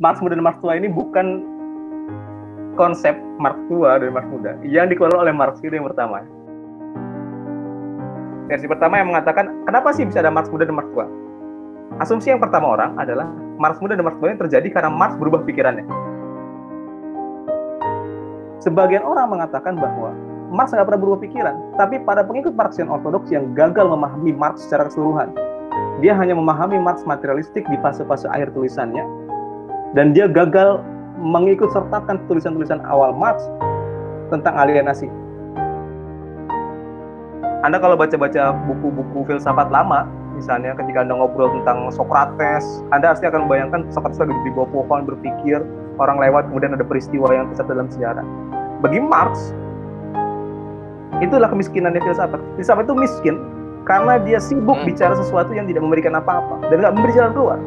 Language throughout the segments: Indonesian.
Mars muda dan Mars tua ini bukan konsep Mars tua dan Mars muda yang dikelola oleh Mars itu yang pertama. Versi pertama yang mengatakan kenapa sih bisa ada Mars muda dan Mars tua? Asumsi yang pertama orang adalah Mars muda dan Mars tua ini terjadi karena Mars berubah pikirannya. Sebagian orang mengatakan bahwa Mars tidak pernah berubah pikiran, tapi pada pengikut Marxian Ortodoks yang gagal memahami Marx secara keseluruhan. Dia hanya memahami Marx materialistik di fase-fase akhir tulisannya, dan dia gagal mengikut sertakan tulisan-tulisan awal Marx tentang alienasi. Anda kalau baca-baca buku-buku filsafat lama, misalnya ketika Anda ngobrol tentang Socrates, Anda pasti akan membayangkan Socrates lagi di bawah pohon berpikir, orang lewat, kemudian ada peristiwa yang tercatat dalam sejarah. Bagi Marx, itulah kemiskinannya filsafat. Filsafat itu miskin karena dia sibuk hmm. bicara sesuatu yang tidak memberikan apa-apa dan nggak memberi jalan keluar.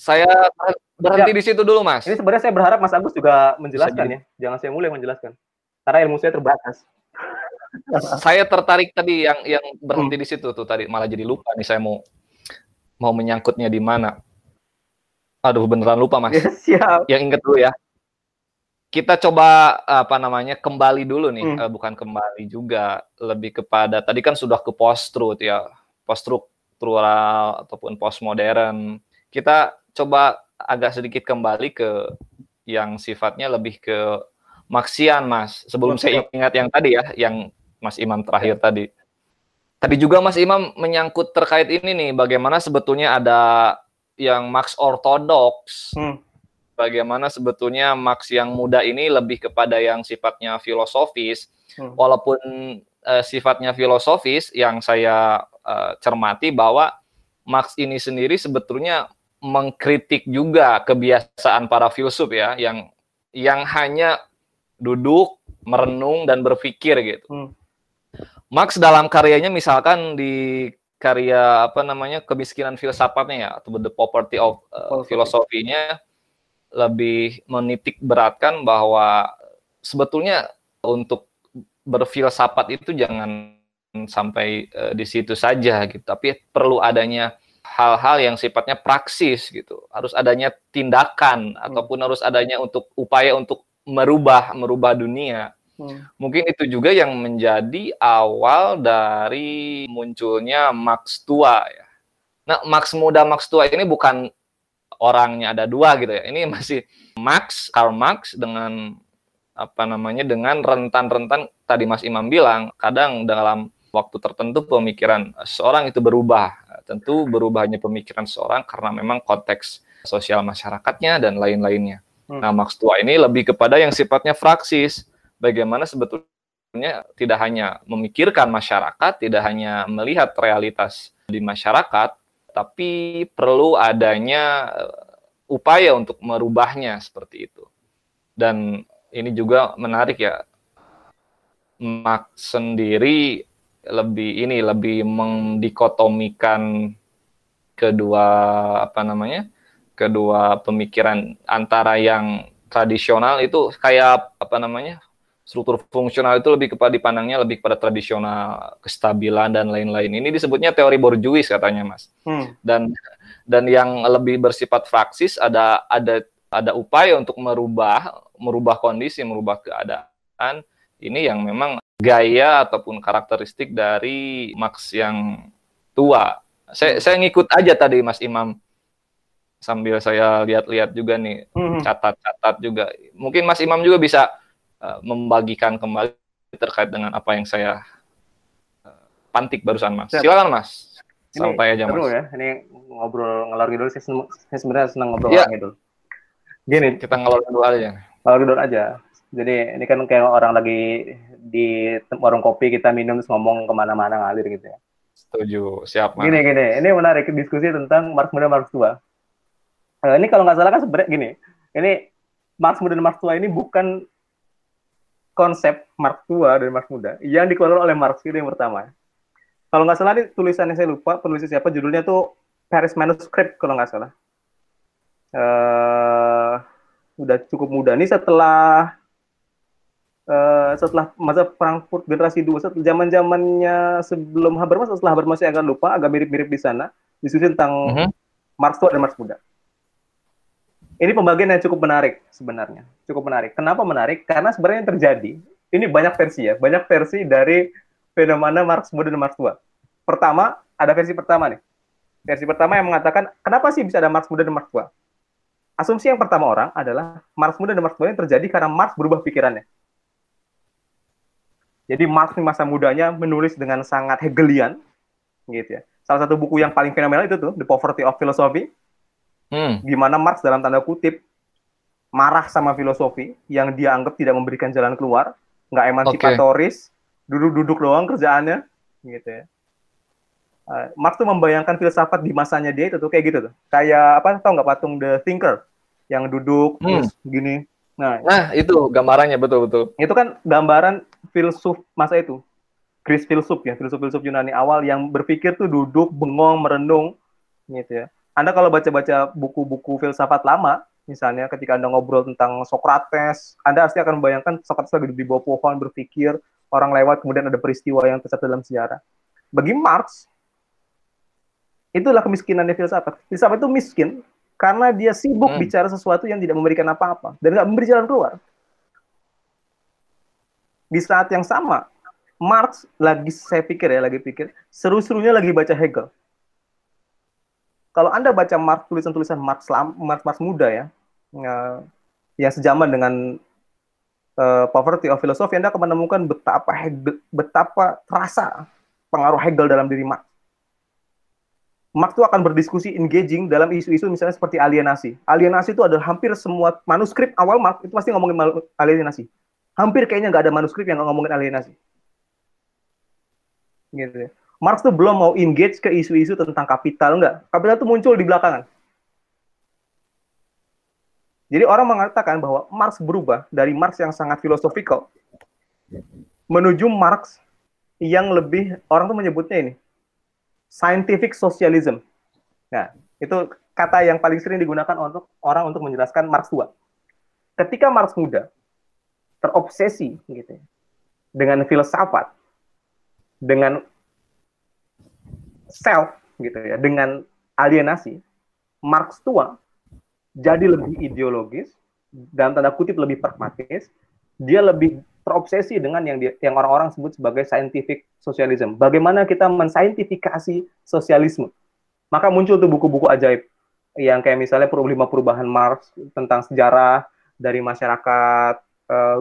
Saya berhenti ya. di situ dulu, Mas. Ini sebenarnya saya berharap Mas Agus juga menjelaskan ya. Jangan saya mulai menjelaskan. Karena ilmu saya terbatas. saya tertarik tadi yang yang berhenti hmm. di situ tuh tadi malah jadi lupa nih saya mau mau menyangkutnya di mana. Aduh beneran lupa Mas. Ya, siap. Yang inget dulu ya. Kita coba apa namanya kembali dulu nih, hmm. Eh, bukan kembali juga lebih kepada tadi kan sudah ke post truth ya, post structural ataupun post modern. Kita coba agak sedikit kembali ke yang sifatnya lebih ke maksian, Mas. Sebelum saya ingat yang tadi ya, yang Mas Imam terakhir ya. tadi. Tadi juga Mas Imam menyangkut terkait ini nih, bagaimana sebetulnya ada yang Max ortodoks, hmm. bagaimana sebetulnya Max yang muda ini lebih kepada yang sifatnya filosofis, hmm. walaupun uh, sifatnya filosofis yang saya uh, cermati bahwa Max ini sendiri sebetulnya mengkritik juga kebiasaan para filsuf ya yang yang hanya duduk merenung dan berpikir gitu. Hmm. Marx dalam karyanya misalkan di karya apa namanya kemiskinan filsafatnya ya atau the poverty of uh, filosofinya lebih menitik beratkan bahwa sebetulnya untuk berfilsafat itu jangan sampai uh, di situ saja gitu tapi perlu adanya hal-hal yang sifatnya praksis gitu. Harus adanya tindakan hmm. ataupun harus adanya untuk upaya untuk merubah merubah dunia. Hmm. Mungkin itu juga yang menjadi awal dari munculnya Max tua ya. Nah, Max muda Max tua ini bukan orangnya ada dua gitu ya. Ini masih Max Karl Marx dengan apa namanya dengan rentan-rentan tadi Mas Imam bilang kadang dalam waktu tertentu pemikiran seorang itu berubah Tentu berubahnya pemikiran seorang karena memang konteks sosial masyarakatnya dan lain-lainnya. Hmm. Nah, Max Tua ini lebih kepada yang sifatnya fraksis. Bagaimana sebetulnya tidak hanya memikirkan masyarakat, tidak hanya melihat realitas di masyarakat, tapi perlu adanya eh, upaya untuk merubahnya seperti itu. Dan ini juga menarik ya, Marx sendiri lebih ini lebih mendikotomikan kedua apa namanya kedua pemikiran antara yang tradisional itu kayak apa namanya struktur fungsional itu lebih kepada dipandangnya lebih kepada tradisional kestabilan dan lain-lain ini disebutnya teori borjuis katanya mas hmm. dan dan yang lebih bersifat fraksis ada ada ada upaya untuk merubah merubah kondisi merubah keadaan ini yang memang gaya ataupun karakteristik dari Max yang tua. Saya hmm. saya ngikut aja tadi Mas Imam sambil saya lihat-lihat juga nih hmm. catat-catat juga. Mungkin Mas Imam juga bisa uh, membagikan kembali terkait dengan apa yang saya uh, pantik barusan Mas. Silakan Mas. Sampai ini aja Mas. ya, ini ngobrol ngelar dulu. saya, sebenarnya senang ngobrol ya. gitu. Gini, kita ngelar dulu aja. Ngelar dulu aja jadi ini kan kayak orang lagi di warung kopi kita minum terus ngomong kemana-mana ngalir gitu ya. Setuju, siap. Man. Gini gini, ini menarik diskusi tentang Marx muda Marx tua. Nah, ini kalau nggak salah kan sebenarnya gini, ini Marx muda dan Marx tua ini bukan konsep Marx tua dan Marx muda yang dikelola oleh Marx itu yang pertama. Kalau nggak salah ini tulisannya saya lupa penulisnya siapa judulnya tuh Paris Manuscript kalau nggak salah. Uh, udah cukup muda nih setelah Eh, setelah masa Frankfurt generasi dua setelah zaman zamannya sebelum Habermas setelah Habermas saya agak lupa agak mirip-mirip di sana diskusi tentang mm -hmm. Marx tua dan Marx muda ini pembagian yang cukup menarik sebenarnya cukup menarik kenapa menarik karena sebenarnya yang terjadi ini banyak versi ya banyak versi dari fenomena Marx muda dan Marx tua pertama ada versi pertama nih versi pertama yang mengatakan kenapa sih bisa ada Marx muda dan Marx tua asumsi yang pertama orang adalah Marx muda dan Marx tua yang terjadi karena Marx berubah pikirannya jadi Marx di masa mudanya menulis dengan sangat Hegelian, gitu ya. Salah satu buku yang paling fenomenal itu tuh The Poverty of Philosophy, hmm. gimana Marx dalam tanda kutip marah sama filosofi yang dia anggap tidak memberikan jalan keluar, nggak emansipatoris, duduk-duduk okay. doang kerjaannya, gitu ya. Uh, Marx tuh membayangkan filsafat di masanya dia itu tuh kayak gitu tuh, kayak apa tau nggak patung The Thinker yang duduk hmm. terus gini Nah, nah itu gambarannya betul-betul. Itu kan gambaran filsuf masa itu. Chris ya, filsuf ya, filsuf-filsuf Yunani awal yang berpikir tuh duduk, bengong, merenung gitu ya. Anda kalau baca-baca buku-buku filsafat lama, misalnya ketika Anda ngobrol tentang Socrates, Anda pasti akan membayangkan Socrates lagi di bawah pohon berpikir, orang lewat kemudian ada peristiwa yang tercatat dalam sejarah. Bagi Marx, itulah kemiskinannya filsafat. Filsafat itu miskin karena dia sibuk hmm. bicara sesuatu yang tidak memberikan apa-apa dan nggak memberi jalan keluar. Di saat yang sama, Marx lagi saya pikir ya, lagi pikir seru-serunya lagi baca Hegel. Kalau anda baca Marx tulisan-tulisan Marx Marx, Marx muda ya, eh, yang sejaman dengan uh, Poverty of Philosophy, anda akan menemukan betapa Hegel, betapa terasa pengaruh Hegel dalam diri Marx. Marx itu akan berdiskusi engaging dalam isu-isu misalnya seperti alienasi. Alienasi itu adalah hampir semua manuskrip awal Marx itu pasti ngomongin alienasi. Hampir kayaknya nggak ada manuskrip yang ngomongin alienasi. Gitu. Ya. Marx tuh belum mau engage ke isu-isu tentang kapital nggak. Kapital tuh muncul di belakangan. Jadi orang mengatakan bahwa Marx berubah dari Marx yang sangat filosofikal menuju Marx yang lebih orang tuh menyebutnya ini scientific socialism. Nah, itu kata yang paling sering digunakan untuk orang untuk menjelaskan Marx tua. Ketika Marx muda terobsesi gitu ya, dengan filsafat, dengan self gitu ya, dengan alienasi, Marx tua jadi lebih ideologis dan tanda kutip lebih pragmatis, dia lebih terobsesi dengan yang di, yang orang-orang sebut sebagai scientific socialism. Bagaimana kita mensaintifikasi sosialisme? Maka muncul tuh buku-buku ajaib yang kayak misalnya problema perubahan Marx tentang sejarah dari masyarakat eh,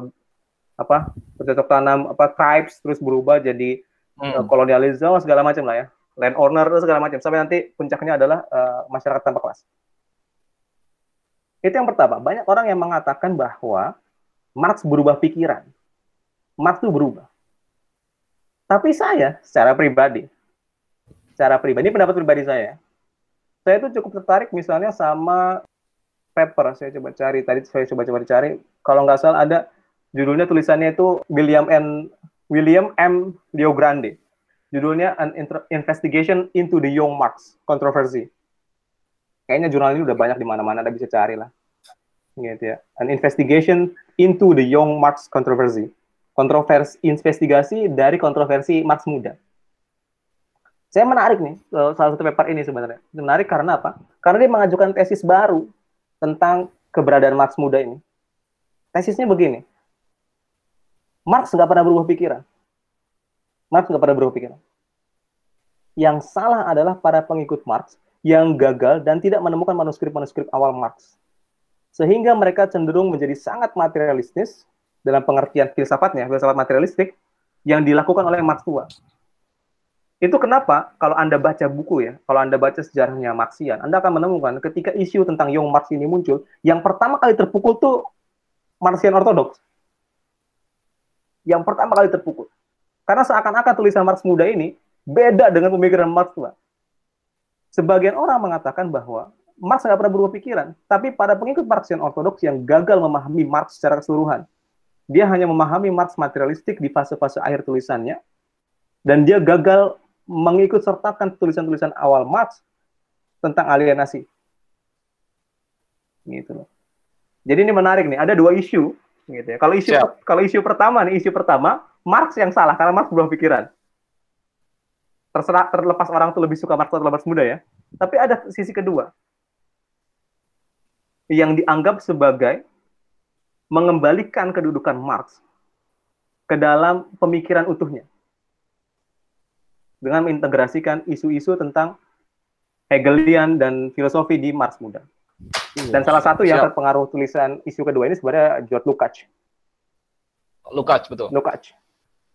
apa bercocok tanam apa tribes terus berubah jadi eh, hmm. eh, kolonialisme segala macam lah ya land owner segala macam sampai nanti puncaknya adalah eh, masyarakat tanpa kelas. Itu yang pertama. Banyak orang yang mengatakan bahwa Marx berubah pikiran Mark tuh berubah. Tapi saya secara pribadi, secara pribadi ini pendapat pribadi saya, saya itu cukup tertarik misalnya sama paper saya coba cari tadi saya coba coba cari kalau nggak salah ada judulnya tulisannya itu William N William M Leo Grande judulnya An Investigation into the Young Marx Controversy kayaknya jurnal ini udah banyak di mana-mana ada bisa cari lah gitu ya An Investigation into the Young Marx Controversy kontroversi investigasi dari kontroversi Marx muda. Saya menarik nih eh, salah satu paper ini sebenarnya. Menarik karena apa? Karena dia mengajukan tesis baru tentang keberadaan Marx muda ini. Tesisnya begini. Marx nggak pernah berubah pikiran. Marx nggak pernah berubah pikiran. Yang salah adalah para pengikut Marx yang gagal dan tidak menemukan manuskrip-manuskrip awal Marx. Sehingga mereka cenderung menjadi sangat materialistis dalam pengertian filsafatnya, filsafat materialistik yang dilakukan oleh Marx tua. Itu kenapa kalau Anda baca buku ya, kalau Anda baca sejarahnya Marxian, Anda akan menemukan ketika isu tentang Young Marx ini muncul, yang pertama kali terpukul tuh Marxian Ortodoks. Yang pertama kali terpukul. Karena seakan-akan tulisan Marx muda ini beda dengan pemikiran Marx tua. Sebagian orang mengatakan bahwa Marx nggak pernah berubah pikiran, tapi pada pengikut Marxian Ortodoks yang gagal memahami Marx secara keseluruhan, dia hanya memahami Marx materialistik di fase-fase akhir tulisannya, dan dia gagal mengikut sertakan tulisan-tulisan awal Marx tentang alienasi. Gitu loh. Jadi ini menarik nih, ada dua isu gitu ya. Kalau isu yeah. kalau isu pertama nih, isu pertama Marx yang salah karena Marx berubah pikiran. Terserah terlepas orang tuh lebih suka Marx atau Marx muda ya. Tapi ada sisi kedua yang dianggap sebagai mengembalikan kedudukan Marx ke dalam pemikiran utuhnya dengan mengintegrasikan isu-isu tentang Hegelian dan filosofi di Marx muda. Hmm. Dan salah satu yang terpengaruh tulisan isu kedua ini sebenarnya George Lukács. Lukács betul. Lukács.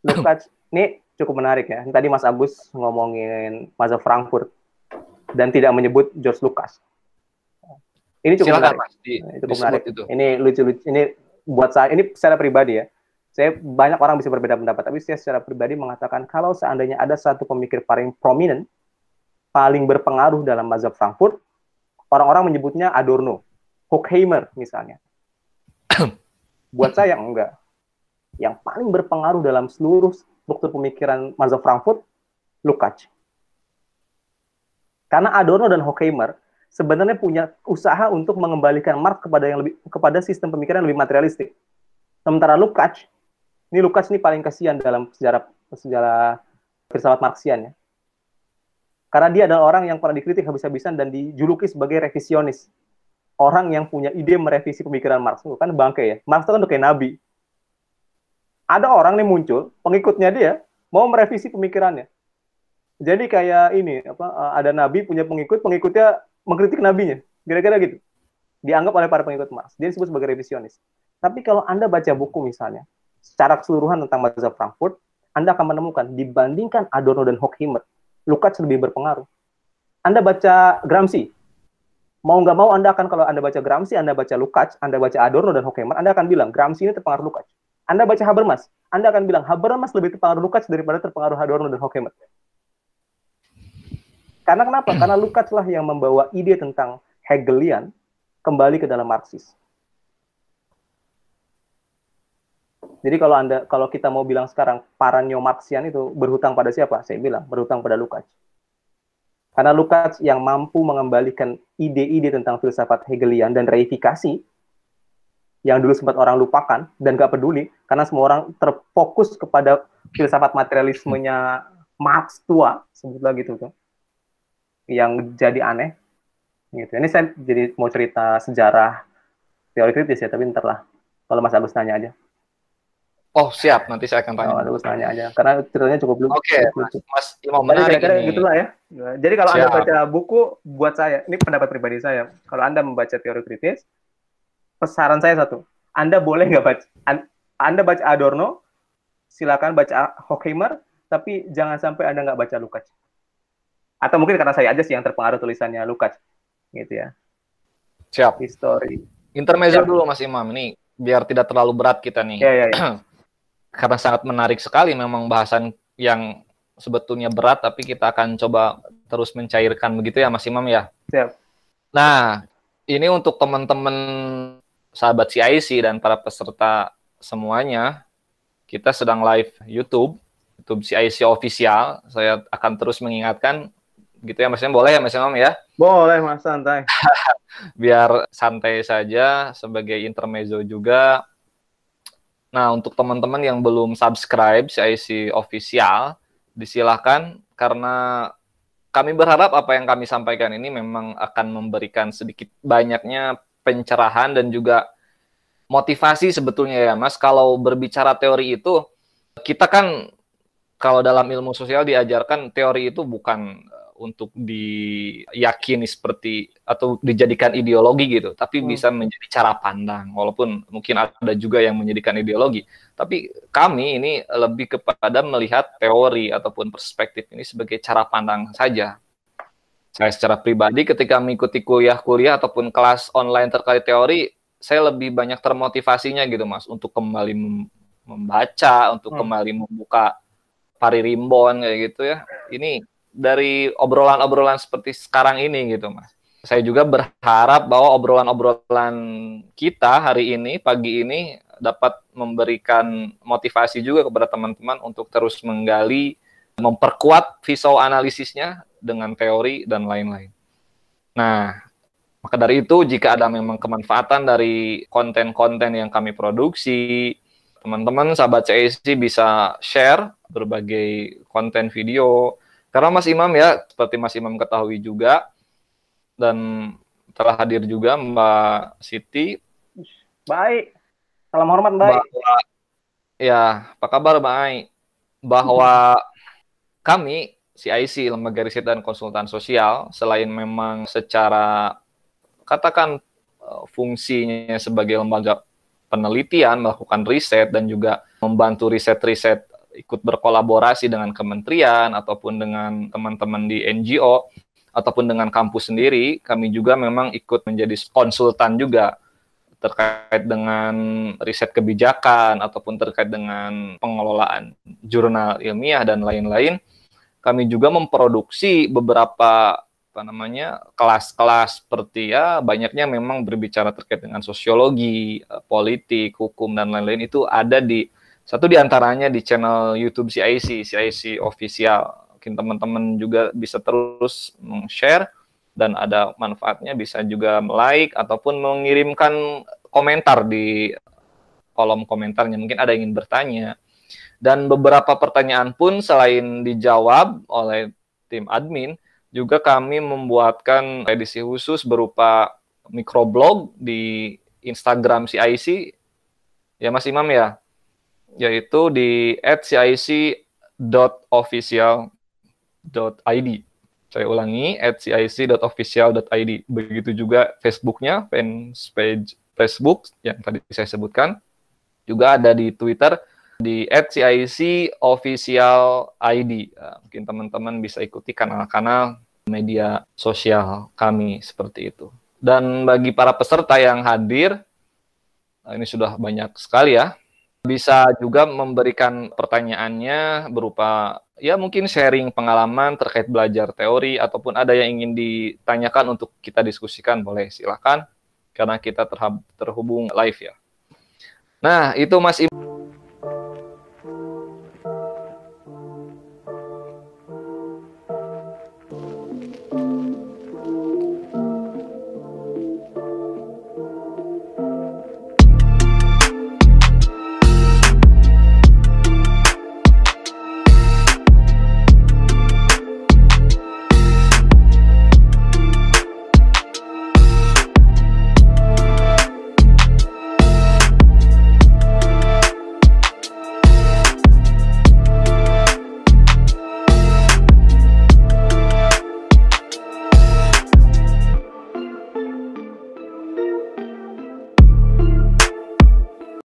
Lukács ini cukup menarik ya. Tadi Mas Agus ngomongin masa Frankfurt dan tidak menyebut George Lukács. Ini cukup Silakan, menarik. Mas, di, Ini lucu-lucu. Ini buat saya ini secara pribadi ya saya banyak orang bisa berbeda pendapat tapi saya secara pribadi mengatakan kalau seandainya ada satu pemikir paling prominent paling berpengaruh dalam mazhab Frankfurt orang-orang menyebutnya Adorno Horkheimer misalnya buat saya enggak yang paling berpengaruh dalam seluruh struktur pemikiran mazhab Frankfurt Lukács karena Adorno dan Horkheimer sebenarnya punya usaha untuk mengembalikan Marx kepada yang lebih kepada sistem pemikiran yang lebih materialistik. Sementara Lukács, ini Lukács ini paling kasihan dalam sejarah sejarah filsafat Marxian ya. Karena dia adalah orang yang pernah dikritik habis-habisan dan dijuluki sebagai revisionis. Orang yang punya ide merevisi pemikiran Marx. Itu kan bangke ya. Marx itu kan kayak nabi. Ada orang nih muncul, pengikutnya dia, mau merevisi pemikirannya. Jadi kayak ini, apa eh, ada nabi punya pengikut, pengikutnya mengkritik nabinya. Kira-kira gitu. Dianggap oleh para pengikut Marx. Dia disebut sebagai revisionis. Tapi kalau Anda baca buku misalnya, secara keseluruhan tentang mazhab Frankfurt, Anda akan menemukan dibandingkan Adorno dan Horkheimer, Lukács lebih berpengaruh. Anda baca Gramsci, mau nggak mau Anda akan kalau Anda baca Gramsci, Anda baca Lukács, Anda baca Adorno dan Horkheimer, Anda akan bilang Gramsci ini terpengaruh Lukács. Anda baca Habermas, Anda akan bilang Habermas lebih terpengaruh Lukács daripada terpengaruh Adorno dan Horkheimer. Karena kenapa? Hmm. Karena Lukács lah yang membawa ide tentang Hegelian kembali ke dalam Marxis. Jadi kalau anda kalau kita mau bilang sekarang para neo-Marxian itu berhutang pada siapa? Saya bilang berhutang pada Lukács. Karena Lukács yang mampu mengembalikan ide-ide tentang filsafat Hegelian dan reifikasi yang dulu sempat orang lupakan dan gak peduli karena semua orang terfokus kepada filsafat materialismenya Marx tua sebutlah gitu tuh. Kan yang jadi aneh gitu ini saya jadi mau cerita sejarah teori kritis ya tapi ntar lah kalau Mas Agus nanya aja Oh siap, nanti saya akan tanya. Oh, nanya aja, karena ceritanya cukup lucu. Oke, okay. Mas Imam menarik kira gitulah ya. Jadi kalau siap. anda baca buku, buat saya, ini pendapat pribadi saya. Kalau anda membaca teori kritis, pesaran saya satu, anda boleh nggak baca, anda baca Adorno, silakan baca Horkheimer, tapi jangan sampai anda nggak baca Lukács. Atau mungkin karena saya aja sih yang terpengaruh tulisannya Lukas. Gitu ya. Siap. History. Intermezzo dulu Mas Imam. Nih, biar tidak terlalu berat kita nih. Ya, ya, ya. Karena sangat menarik sekali memang bahasan yang sebetulnya berat, tapi kita akan coba terus mencairkan begitu ya Mas Imam ya. Siap. Nah, ini untuk teman-teman sahabat CIC dan para peserta semuanya, kita sedang live YouTube, YouTube CIC official. Saya akan terus mengingatkan gitu ya Mas boleh ya Mas Imam ya? Boleh Mas santai. Biar santai saja sebagai intermezzo juga. Nah, untuk teman-teman yang belum subscribe CIC official, disilahkan karena kami berharap apa yang kami sampaikan ini memang akan memberikan sedikit banyaknya pencerahan dan juga motivasi sebetulnya ya Mas. Kalau berbicara teori itu, kita kan kalau dalam ilmu sosial diajarkan teori itu bukan untuk diyakini seperti atau dijadikan ideologi gitu, tapi hmm. bisa menjadi cara pandang. Walaupun mungkin ada juga yang menjadikan ideologi, tapi kami ini lebih kepada melihat teori ataupun perspektif ini sebagai cara pandang saja. Saya secara pribadi ketika mengikuti kuliah-kuliah ataupun kelas online terkait teori, saya lebih banyak termotivasinya gitu mas untuk kembali membaca, untuk hmm. kembali membuka pari rimbon kayak gitu ya. Ini dari obrolan-obrolan seperti sekarang ini gitu mas. Saya juga berharap bahwa obrolan-obrolan kita hari ini, pagi ini dapat memberikan motivasi juga kepada teman-teman untuk terus menggali, memperkuat visual analisisnya dengan teori dan lain-lain. Nah, maka dari itu jika ada memang kemanfaatan dari konten-konten yang kami produksi, teman-teman sahabat CSC bisa share berbagai konten video, karena Mas Imam ya, seperti Mas Imam ketahui juga, dan telah hadir juga Mbak Siti. Baik, salam hormat Mbak. Bahwa, ya, apa kabar Mbak Ai? Bahwa kami, CIC, Lembaga Riset dan Konsultan Sosial, selain memang secara, katakan eh, fungsinya sebagai lembaga penelitian, melakukan riset, dan juga membantu riset-riset ikut berkolaborasi dengan kementerian ataupun dengan teman-teman di NGO ataupun dengan kampus sendiri, kami juga memang ikut menjadi konsultan juga terkait dengan riset kebijakan ataupun terkait dengan pengelolaan jurnal ilmiah dan lain-lain. Kami juga memproduksi beberapa apa namanya kelas-kelas seperti ya banyaknya memang berbicara terkait dengan sosiologi, eh, politik, hukum dan lain-lain itu ada di satu di antaranya di channel YouTube CIC, CIC Official. Mungkin teman-teman juga bisa terus share dan ada manfaatnya bisa juga like ataupun mengirimkan komentar di kolom komentarnya. Mungkin ada yang ingin bertanya. Dan beberapa pertanyaan pun selain dijawab oleh tim admin, juga kami membuatkan edisi khusus berupa microblog di Instagram CIC. Ya Mas Imam ya, yaitu di @cic.official.id. Saya ulangi @cic.official.id. Begitu juga Facebooknya, fans page Facebook yang tadi saya sebutkan. Juga ada di Twitter di @cic_official_id. Ya, mungkin teman-teman bisa ikuti kanal-kanal media sosial kami seperti itu. Dan bagi para peserta yang hadir, ini sudah banyak sekali ya bisa juga memberikan pertanyaannya berupa ya mungkin sharing pengalaman terkait belajar teori ataupun ada yang ingin ditanyakan untuk kita diskusikan boleh silahkan karena kita terhubung live ya. Nah itu Mas Ibu.